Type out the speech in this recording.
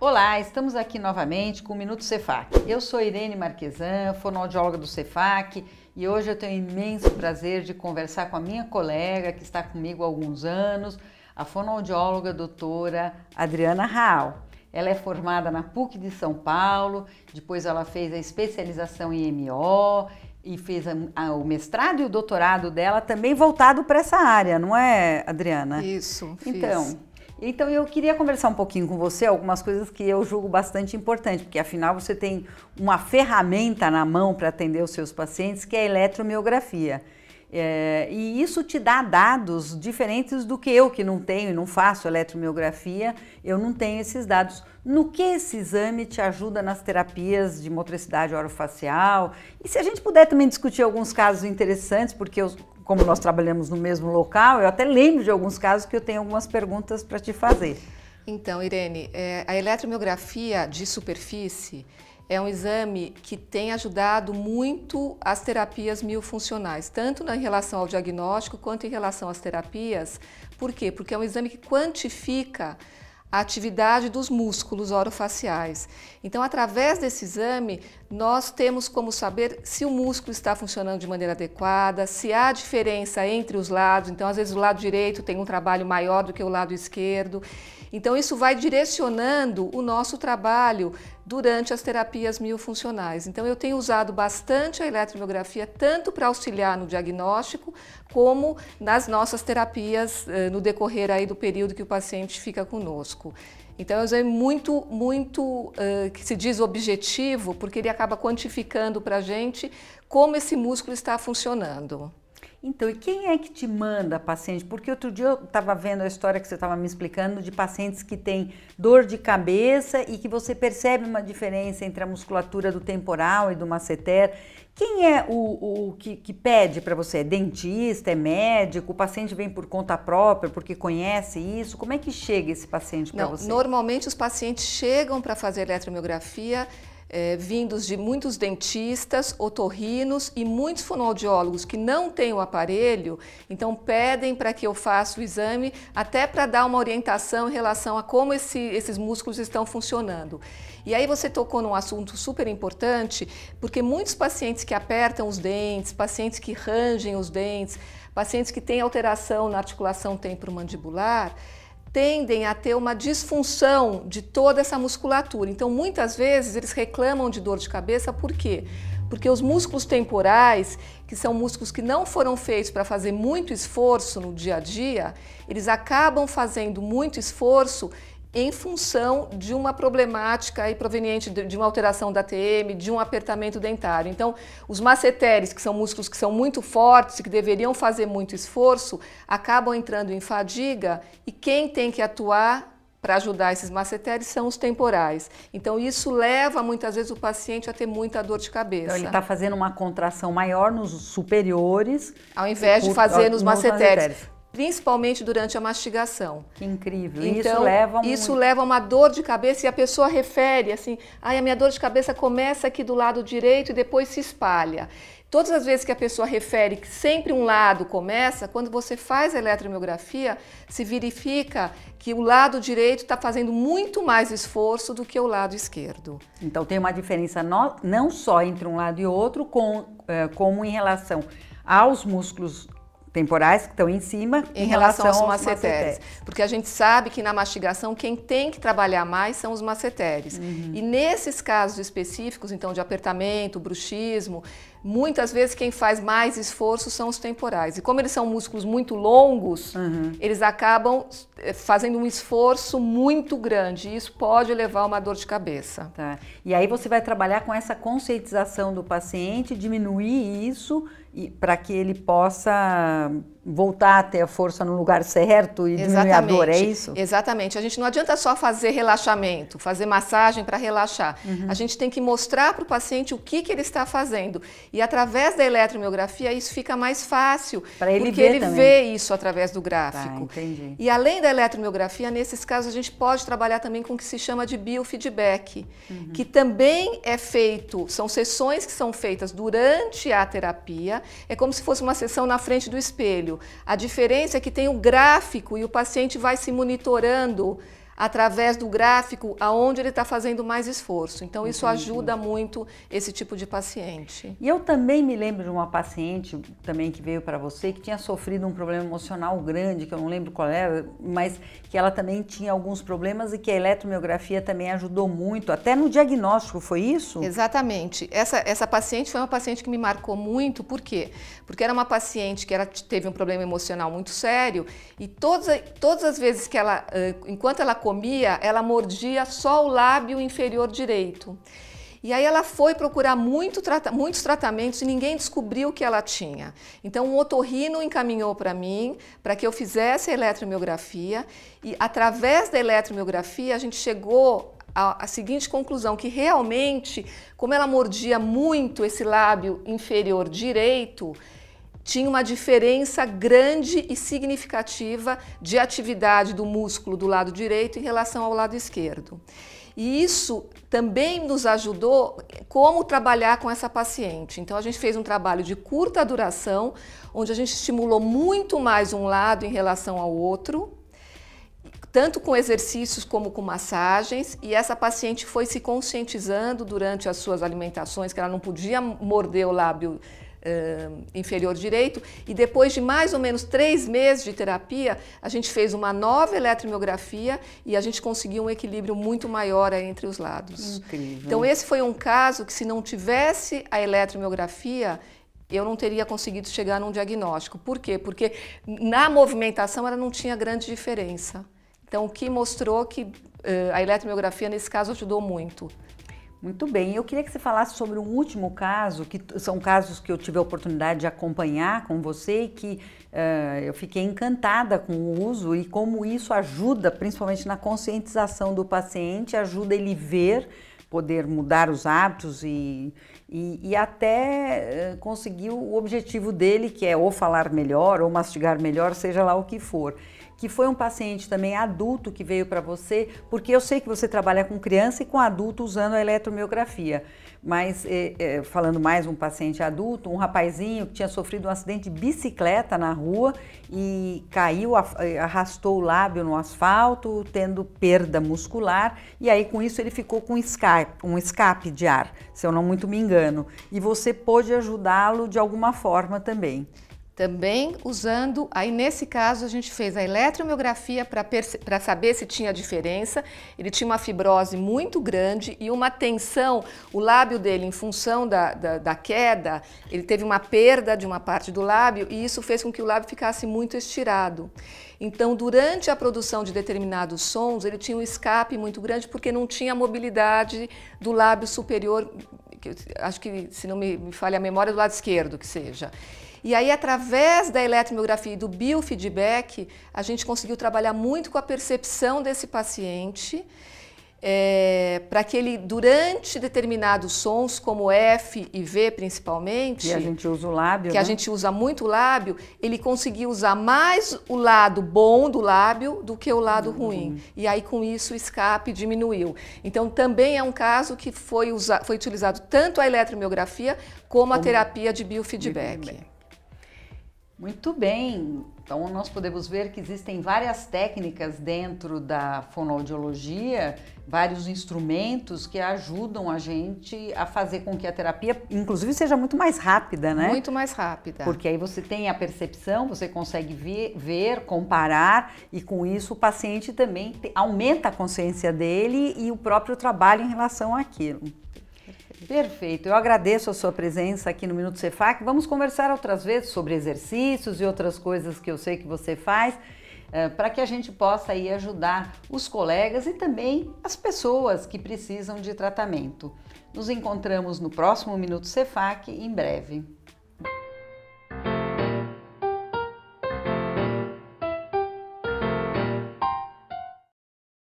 Olá, estamos aqui novamente com o Minuto Cefac. Eu sou Irene Marquesan, fonoaudióloga do Cefac, e hoje eu tenho o imenso prazer de conversar com a minha colega que está comigo há alguns anos, a fonoaudióloga doutora Adriana Raal. Ela é formada na PUC de São Paulo, depois ela fez a especialização em MO e fez a, a, o mestrado e o doutorado dela também voltado para essa área, não é, Adriana? Isso. Então, então eu queria conversar um pouquinho com você algumas coisas que eu julgo bastante importante, porque afinal você tem uma ferramenta na mão para atender os seus pacientes, que é a eletromiografia. É, e isso te dá dados diferentes do que eu, que não tenho e não faço eletromiografia, eu não tenho esses dados. No que esse exame te ajuda nas terapias de motricidade orofacial? E se a gente puder também discutir alguns casos interessantes, porque eu, como nós trabalhamos no mesmo local, eu até lembro de alguns casos que eu tenho algumas perguntas para te fazer. Então, Irene, é, a eletromiografia de superfície é um exame que tem ajudado muito as terapias miofuncionais, tanto na, em relação ao diagnóstico quanto em relação às terapias. Por quê? Porque é um exame que quantifica a atividade dos músculos orofaciais. Então, através desse exame, nós temos como saber se o músculo está funcionando de maneira adequada, se há diferença entre os lados. Então, às vezes, o lado direito tem um trabalho maior do que o lado esquerdo. Então, isso vai direcionando o nosso trabalho durante as terapias miofuncionais. Então, eu tenho usado bastante a eletromiografia, tanto para auxiliar no diagnóstico, como nas nossas terapias eh, no decorrer aí do período que o paciente fica conosco. Então, é muito, muito uh, que se diz objetivo, porque ele acaba quantificando para a gente como esse músculo está funcionando. Então, e quem é que te manda paciente? Porque outro dia eu estava vendo a história que você estava me explicando de pacientes que têm dor de cabeça e que você percebe uma diferença entre a musculatura do temporal e do masseter. Quem é o, o que, que pede para você? É dentista? É médico? O paciente vem por conta própria porque conhece isso? Como é que chega esse paciente para você? Normalmente os pacientes chegam para fazer eletromiografia é, vindos de muitos dentistas, otorrinos e muitos fonoaudiólogos que não têm o aparelho, então pedem para que eu faça o exame, até para dar uma orientação em relação a como esse, esses músculos estão funcionando. E aí você tocou num assunto super importante, porque muitos pacientes que apertam os dentes, pacientes que rangem os dentes, pacientes que têm alteração na articulação temporomandibular, mandibular tendem a ter uma disfunção de toda essa musculatura. Então, muitas vezes eles reclamam de dor de cabeça, por quê? Porque os músculos temporais, que são músculos que não foram feitos para fazer muito esforço no dia a dia, eles acabam fazendo muito esforço em função de uma problemática aí proveniente de, uma alteração da TM, de um apertamento dentário. Então, os maceteres, que são músculos que são muito fortes e que deveriam fazer muito esforço, acabam entrando em fadiga e quem tem que atuar para ajudar esses maceteres são os temporais. Então, isso leva muitas vezes o paciente a ter muita dor de cabeça. Então, ele está fazendo uma contração maior nos superiores, ao invés por, de fazer nos, nos maceteres. maceteres principalmente durante a mastigação. Que incrível. Então, isso leva, isso leva a uma dor de cabeça e a pessoa refere assim: "Ai, a minha dor de cabeça começa aqui do lado direito e depois se espalha". Todas as vezes que a pessoa refere que sempre um lado começa, quando você faz a eletromiografia, se verifica que o lado direito está fazendo muito mais esforço do que o lado esquerdo. Então tem uma diferença não só entre um lado e outro, com, eh, como em relação aos músculos temporais que estão em cima em, em relação, relação, aos, aos maceteres. maceteres. Porque a gente sabe que na mastigação quem tem que trabalhar mais são os maceteres. Uhum. E nesses casos específicos, então de apertamento, bruxismo, muitas vezes quem faz mais esforço são os temporais. E como eles são músculos muito longos, uhum. eles acabam eh, fazendo um esforço muito grande. E isso pode levar a uma dor de cabeça. Tá. E aí você vai trabalhar com essa conscientização do paciente, diminuir isso para que ele possa voltar a ter a força no lugar certo e diminuir a dor, é isso? Exatamente. A gente não adianta só fazer relaxamento, fazer massagem para relaxar. Uhum. A gente tem que mostrar para o paciente o que, que ele está fazendo. E através da eletromiografia isso fica mais fácil, para ele porque ele também. vê isso através do gráfico. Tá, entendi. E além da eletromiografia, nesses casos a gente pode trabalhar também com o que se chama de biofeedback, uhum. que também é feito, são sessões que são feitas durante a terapia, é como se fosse uma sessão na frente do espelho. A diferença é que tem o um gráfico e o paciente vai se monitorando através do gráfico aonde ele está fazendo mais esforço. Então isso entendi, ajuda entendi. muito esse tipo de paciente. E eu também me lembro de uma paciente também que veio para você que tinha sofrido um problema emocional grande, que eu não lembro qual era, mas que ela também tinha alguns problemas e que a eletromiografia também ajudou muito, até no diagnóstico, foi isso? Exatamente. Essa, essa paciente foi uma paciente que me marcou muito, por quê? Porque era uma paciente que ela teve um problema emocional muito sério e todas, todas as vezes que ela, enquanto ela comia, ela mordia só o lábio inferior direito. E aí ela foi procurar muito, muitos tratamentos e ninguém descobriu o que ela tinha. Então um otorrino encaminhou para mim para que eu fizesse a eletromiografia e através da eletromiografia a gente chegou à, à seguinte conclusão que realmente, como ela mordia muito esse lábio inferior direito, tinha uma diferença grande e significativa de atividade do músculo do lado direito em relação ao lado esquerdo. E isso também nos ajudou como trabalhar com essa paciente. Então a gente fez um trabalho de curta duração, onde a gente estimulou muito mais um lado em relação ao outro, tanto com exercícios como com massagens, e essa paciente foi se conscientizando durante as suas alimentações que ela não podia morder o lábio uh, inferior direito, e depois de mais ou menos três meses de terapia, a gente fez uma nova eletromiografia e a gente conseguiu um equilíbrio muito maior entre os lados. Incrível. Então, esse foi um caso que, se não tivesse a eletromiografia, eu não teria conseguido chegar num diagnóstico. Por quê? Porque na movimentação ela não tinha grande diferença. Então, o que mostrou que uh, a eletromiografia, nesse caso, ajudou muito. Muito bem. Eu queria que você falasse sobre um último caso, que são casos que eu tive a oportunidade de acompanhar com você e que uh, eu fiquei encantada com o uso e como isso ajuda, principalmente na conscientização do paciente, ajuda ele ver, poder mudar os hábitos e, e, e até uh, conseguir o objetivo dele, que é ou falar melhor, ou mastigar melhor, seja lá o que for que foi um paciente também adulto que veio para você, porque eu sei que você trabalha com criança e com adulto usando a eletromiografia. Mas, eh, eh, falando mais um paciente adulto, um rapazinho que tinha sofrido um acidente de bicicleta na rua e caiu, eh, arrastou o lábio no asfalto, tendo perda muscular, e aí com isso ele ficou com escape, um escape de ar, se eu não muito me engano. E você pôde ajudá-lo de alguma forma também também usando, aí nesse caso a gente fez a eletromiografia para saber se tinha diferença. Ele tinha uma fibrose muito grande e uma tensão, o lábio dele, em função da, da, da, queda, ele teve uma perda de uma parte do lábio e isso fez com que o lábio ficasse muito estirado. Então, durante a produção de determinados sons, ele tinha um escape muito grande porque não tinha mobilidade do lábio superior, acho que, se não me, me falha a memória, do lado esquerdo que seja. E aí, através da eletromiografia e do biofeedback, a gente conseguiu trabalhar muito com a percepção desse paciente, é, para que ele, durante determinados sons, como F e V principalmente... Que a gente usa o lábio, Que né? a gente usa muito o lábio, ele conseguia usar mais o lado bom do lábio do que o lado uhum. ruim. E aí, com isso, o escape diminuiu. Então, também é um caso que foi, usa, foi utilizado tanto a eletromiografia como, como a terapia de biofeedback. biofeedback. Muito bem. Então nós podemos ver que existem várias técnicas dentro da fonoaudiologia, vários instrumentos que ajudam a gente a fazer com que a terapia, inclusive, seja muito mais rápida, né? Muito mais rápida. Porque aí você tem a percepção, você consegue ver, ver comparar e com isso o paciente também aumenta a consciência dele e o próprio trabalho em relação àquilo. Perfeito. Eu agradeço a sua presença aqui no Minuto Cefac. Vamos conversar outras vezes sobre exercícios e outras coisas que eu sei que você faz. Eh, para que a gente possa aí ajudar os colegas e também as pessoas que precisam de tratamento. Nos encontramos no próximo Minuto Cefac em breve.